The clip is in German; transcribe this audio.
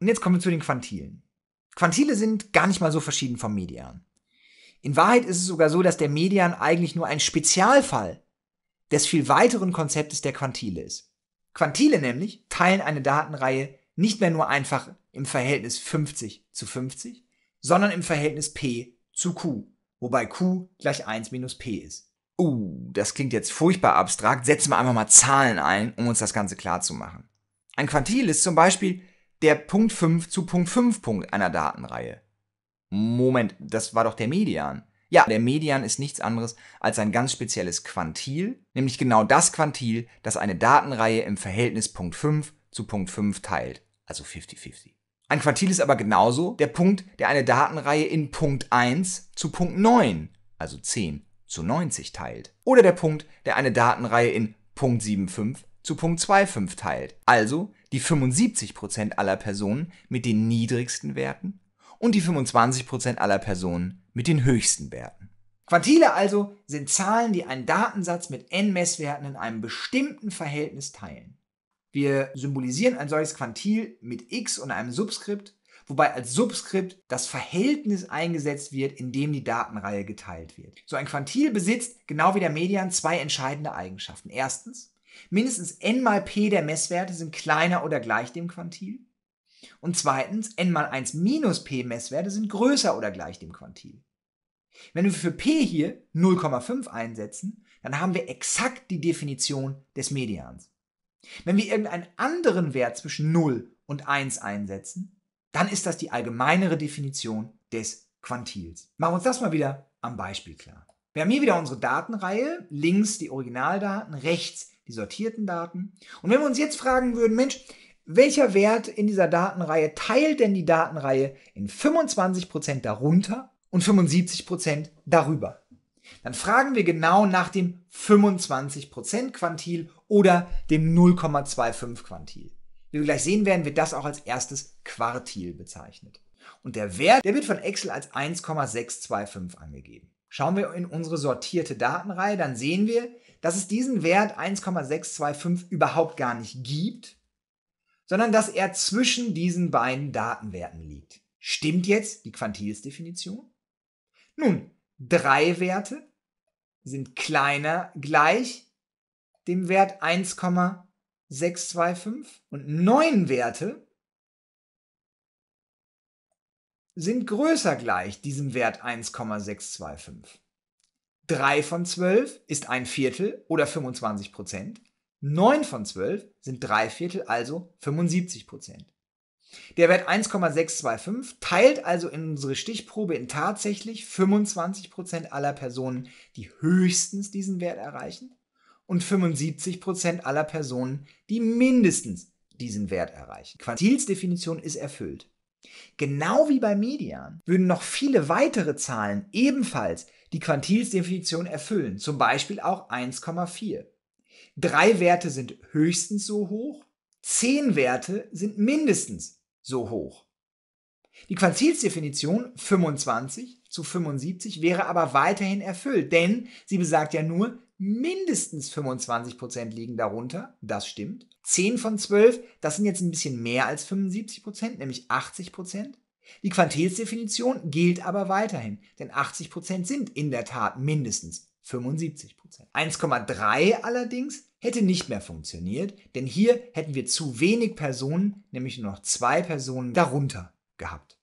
Und jetzt kommen wir zu den Quantilen. Quantile sind gar nicht mal so verschieden vom Median. In Wahrheit ist es sogar so, dass der Median eigentlich nur ein Spezialfall des viel weiteren Konzeptes der Quantile ist. Quantile nämlich teilen eine Datenreihe nicht mehr nur einfach im Verhältnis 50 zu 50, sondern im Verhältnis P zu Q, wobei Q gleich 1 minus P ist. Uh, das klingt jetzt furchtbar abstrakt. Setzen wir einfach mal Zahlen ein, um uns das Ganze klar zu machen. Ein Quantil ist zum Beispiel der Punkt 5 zu Punkt 5 Punkt einer Datenreihe. Moment, das war doch der Median. Ja, der Median ist nichts anderes als ein ganz spezielles Quantil, nämlich genau das Quantil, das eine Datenreihe im Verhältnis Punkt 5 zu Punkt 5 teilt, also 50-50. Ein Quantil ist aber genauso der Punkt, der eine Datenreihe in Punkt 1 zu Punkt 9, also 10 zu 90 teilt. Oder der Punkt, der eine Datenreihe in Punkt 75 zu Punkt 25 teilt, also die 75% aller Personen mit den niedrigsten Werten und die 25% aller Personen mit den höchsten Werten. Quantile also sind Zahlen, die einen Datensatz mit n Messwerten in einem bestimmten Verhältnis teilen. Wir symbolisieren ein solches Quantil mit x und einem Subskript, wobei als Subskript das Verhältnis eingesetzt wird, in dem die Datenreihe geteilt wird. So ein Quantil besitzt, genau wie der Median, zwei entscheidende Eigenschaften. Erstens, Mindestens n mal p der Messwerte sind kleiner oder gleich dem Quantil. Und zweitens, n mal 1 minus p Messwerte sind größer oder gleich dem Quantil. Wenn wir für p hier 0,5 einsetzen, dann haben wir exakt die Definition des Medians. Wenn wir irgendeinen anderen Wert zwischen 0 und 1 einsetzen, dann ist das die allgemeinere Definition des Quantils. Machen wir uns das mal wieder am Beispiel klar. Wir haben hier wieder unsere Datenreihe, links die Originaldaten, rechts die die sortierten Daten. Und wenn wir uns jetzt fragen würden, Mensch, welcher Wert in dieser Datenreihe teilt denn die Datenreihe in 25% darunter und 75% darüber? Dann fragen wir genau nach dem 25% Quantil oder dem 0,25 Quantil. Wie wir gleich sehen werden, wird das auch als erstes Quartil bezeichnet. Und der Wert, der wird von Excel als 1,625 angegeben. Schauen wir in unsere sortierte Datenreihe, dann sehen wir, dass es diesen Wert 1,625 überhaupt gar nicht gibt, sondern dass er zwischen diesen beiden Datenwerten liegt. Stimmt jetzt die Quantilsdefinition? Nun, drei Werte sind kleiner gleich dem Wert 1,625 und neun Werte sind größer gleich diesem Wert 1,625. 3 von 12 ist ein Viertel oder 25 Prozent. 9 von 12 sind 3 Viertel, also 75 Prozent. Der Wert 1,625 teilt also in unsere Stichprobe in tatsächlich 25 Prozent aller Personen, die höchstens diesen Wert erreichen und 75 Prozent aller Personen, die mindestens diesen Wert erreichen. Quantilsdefinition ist erfüllt. Genau wie bei Median würden noch viele weitere Zahlen ebenfalls die Quantilsdefinition erfüllen, zum Beispiel auch 1,4. Drei Werte sind höchstens so hoch, zehn Werte sind mindestens so hoch. Die Quantilsdefinition 25 zu 75 wäre aber weiterhin erfüllt, denn sie besagt ja nur mindestens 25 Prozent liegen darunter. Das stimmt. 10 von 12, das sind jetzt ein bisschen mehr als 75 Prozent, nämlich 80 Prozent. Die Quantitätsdefinition gilt aber weiterhin, denn 80 Prozent sind in der Tat mindestens 75 Prozent. 1,3 allerdings hätte nicht mehr funktioniert, denn hier hätten wir zu wenig Personen, nämlich nur noch zwei Personen darunter gehabt.